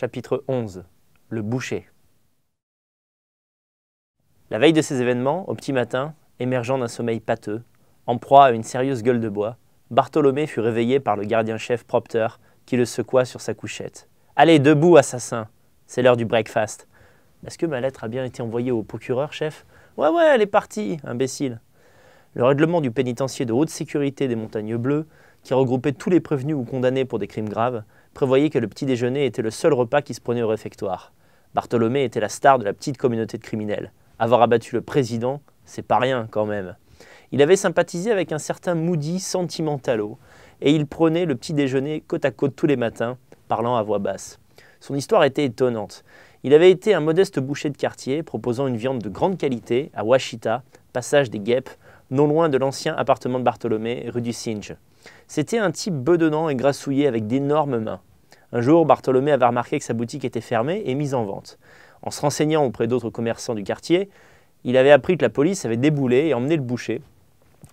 chapitre 11 Le boucher. La veille de ces événements, au petit matin, émergeant d'un sommeil pâteux, en proie à une sérieuse gueule de bois, Bartholomé fut réveillé par le gardien-chef Propter qui le secoua sur sa couchette. Allez, debout, assassin C'est l'heure du breakfast. Est-ce que ma lettre a bien été envoyée au procureur, chef Ouais, ouais, elle est partie, imbécile le règlement du pénitencier de haute sécurité des Montagnes Bleues, qui regroupait tous les prévenus ou condamnés pour des crimes graves, prévoyait que le petit déjeuner était le seul repas qui se prenait au réfectoire. Bartholomé était la star de la petite communauté de criminels. Avoir abattu le président, c'est pas rien quand même. Il avait sympathisé avec un certain Moody Sentimentalo, et il prenait le petit déjeuner côte à côte tous les matins, parlant à voix basse. Son histoire était étonnante. Il avait été un modeste boucher de quartier proposant une viande de grande qualité à Washita, passage des guêpes, non loin de l'ancien appartement de Bartholomé, rue du Singe. C'était un type bedonnant et grassouillé avec d'énormes mains. Un jour, Bartholomé avait remarqué que sa boutique était fermée et mise en vente. En se renseignant auprès d'autres commerçants du quartier, il avait appris que la police avait déboulé et emmené le boucher,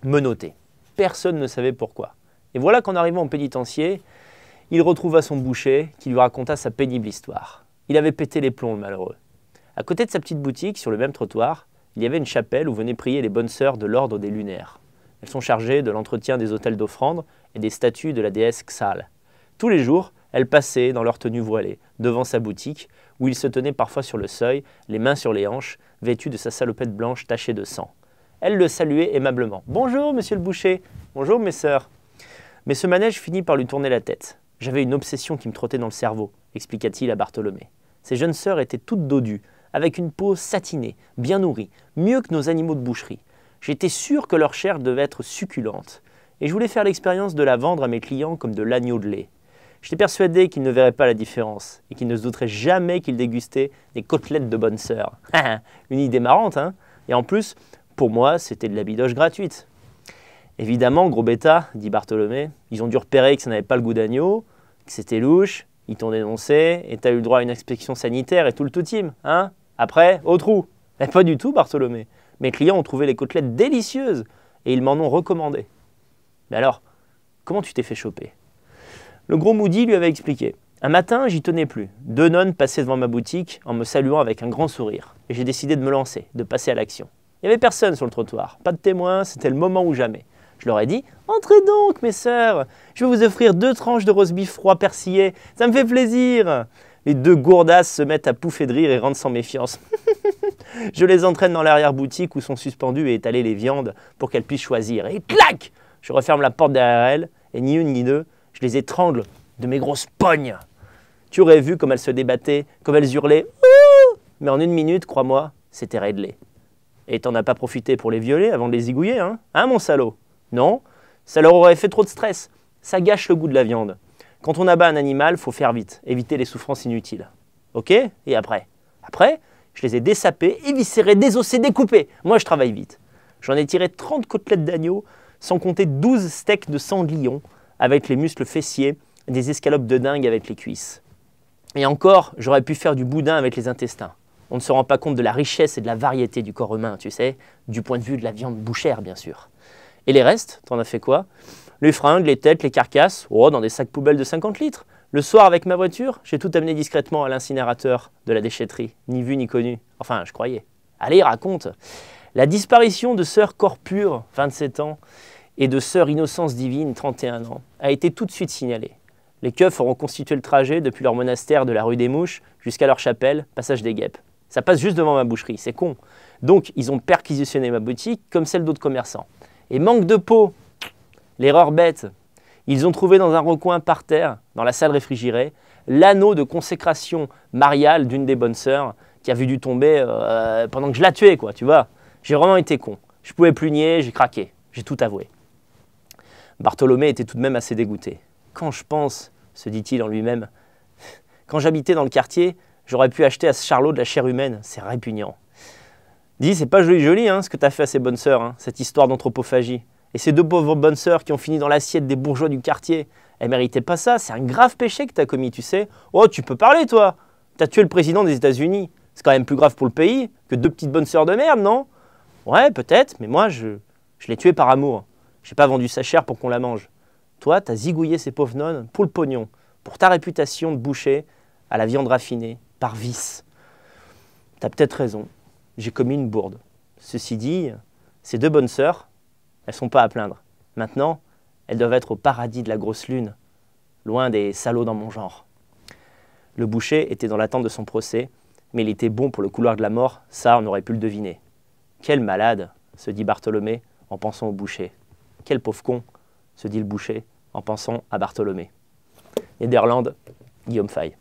menotté. Personne ne savait pourquoi. Et voilà qu'en arrivant au pénitencier, il retrouva son boucher qui lui raconta sa pénible histoire. Il avait pété les plombs, le malheureux. À côté de sa petite boutique, sur le même trottoir, il y avait une chapelle où venaient prier les bonnes sœurs de l'ordre des lunaires. Elles sont chargées de l'entretien des hôtels d'offrandes et des statues de la déesse Xal. Tous les jours, elles passaient dans leur tenue voilée, devant sa boutique, où il se tenait parfois sur le seuil, les mains sur les hanches, vêtu de sa salopette blanche tachée de sang. Elle le saluait aimablement. Bonjour, monsieur le boucher. Bonjour, mes sœurs. Mais ce manège finit par lui tourner la tête. J'avais une obsession qui me trottait dans le cerveau, expliqua-t-il à Bartholomé. Ces jeunes sœurs étaient toutes dodues, avec une peau satinée, bien nourrie, mieux que nos animaux de boucherie. J'étais sûr que leur chair devait être succulente, et je voulais faire l'expérience de la vendre à mes clients comme de l'agneau de lait. J'étais persuadé qu'ils ne verraient pas la différence, et qu'ils ne se douteraient jamais qu'ils dégustaient des côtelettes de bonne sœur. une idée marrante, hein Et en plus, pour moi, c'était de la bidoche gratuite. Évidemment, gros bêta, dit Bartholomé, ils ont dû repérer que ça n'avait pas le goût d'agneau, que c'était louche, ils t'ont dénoncé et t'as eu le droit à une inspection sanitaire et tout le tout Hein Après, au trou. Mais pas du tout, Bartholomé. Mes clients ont trouvé les côtelettes délicieuses et ils m'en ont recommandé. Mais alors, comment tu t'es fait choper Le gros Moody lui avait expliqué. Un matin, j'y tenais plus. Deux nonnes passaient devant ma boutique en me saluant avec un grand sourire. Et j'ai décidé de me lancer, de passer à l'action. Il n'y avait personne sur le trottoir, pas de témoins, c'était le moment ou jamais. Je leur ai dit Entrez donc, mes sœurs, je vais vous offrir deux tranches de rosbif froid persillé, ça me fait plaisir. Les deux gourdasses se mettent à pouffer de rire et rentrent sans méfiance. je les entraîne dans l'arrière-boutique où sont suspendues et étalées les viandes pour qu'elles puissent choisir. Et clac Je referme la porte derrière elles et ni une ni deux, je les étrangle de mes grosses pognes. Tu aurais vu comme elles se débattaient, comme elles hurlaient. Mais en une minute, crois-moi, c'était réglé. Et t'en as pas profité pour les violer avant de les zigouiller, hein Hein, mon salaud non, ça leur aurait fait trop de stress. Ça gâche le goût de la viande. Quand on abat un animal, il faut faire vite, éviter les souffrances inutiles. Ok Et après Après, je les ai dessapés, éviscérés, désossés, découpés. Moi, je travaille vite. J'en ai tiré 30 côtelettes d'agneau, sans compter 12 steaks de sanglion, avec les muscles fessiers, des escalopes de dingue avec les cuisses. Et encore, j'aurais pu faire du boudin avec les intestins. On ne se rend pas compte de la richesse et de la variété du corps humain, tu sais, du point de vue de la viande bouchère, bien sûr. Et les restes, t'en as fait quoi Les fringues, les têtes, les carcasses, oh, dans des sacs poubelles de 50 litres. Le soir, avec ma voiture, j'ai tout amené discrètement à l'incinérateur de la déchetterie. Ni vu, ni connu. Enfin, je croyais. Allez, raconte. La disparition de sœur Corpure, 27 ans, et de sœur Innocence Divine, 31 ans, a été tout de suite signalée. Les keufs auront constitué le trajet depuis leur monastère de la rue des Mouches jusqu'à leur chapelle, passage des Guêpes. Ça passe juste devant ma boucherie, c'est con. Donc, ils ont perquisitionné ma boutique comme celle d'autres commerçants. Et manque de peau, l'erreur bête. Ils ont trouvé dans un recoin par terre, dans la salle réfrigérée, l'anneau de consécration mariale d'une des bonnes sœurs qui a vu du tomber euh, pendant que je la tuais, quoi, tu vois. J'ai vraiment été con. Je pouvais plus nier, j'ai craqué. J'ai tout avoué. Bartholomé était tout de même assez dégoûté. Quand je pense, se dit-il en lui-même, quand j'habitais dans le quartier, j'aurais pu acheter à ce charlot de la chair humaine. C'est répugnant. Dis, c'est pas joli joli hein, ce que t'as fait à ces bonnes sœurs, hein, cette histoire d'anthropophagie. Et ces deux pauvres bonnes sœurs qui ont fini dans l'assiette des bourgeois du quartier, elles méritaient pas ça, c'est un grave péché que t'as commis, tu sais. Oh, tu peux parler toi T'as tué le président des États-Unis. C'est quand même plus grave pour le pays que deux petites bonnes sœurs de merde, non Ouais, peut-être, mais moi je, je l'ai tué par amour. J'ai pas vendu sa chair pour qu'on la mange. Toi, t'as zigouillé ces pauvres nonnes pour le pognon, pour ta réputation de boucher à la viande raffinée, par vice. T'as peut-être raison j'ai commis une bourde. Ceci dit, ces deux bonnes sœurs, elles sont pas à plaindre. Maintenant, elles doivent être au paradis de la grosse lune, loin des salauds dans mon genre. Le boucher était dans l'attente de son procès, mais il était bon pour le couloir de la mort, ça on aurait pu le deviner. Quel malade, se dit Bartholomé en pensant au boucher. Quel pauvre con, se dit le boucher en pensant à Bartholomé. Nederland, Guillaume Fay.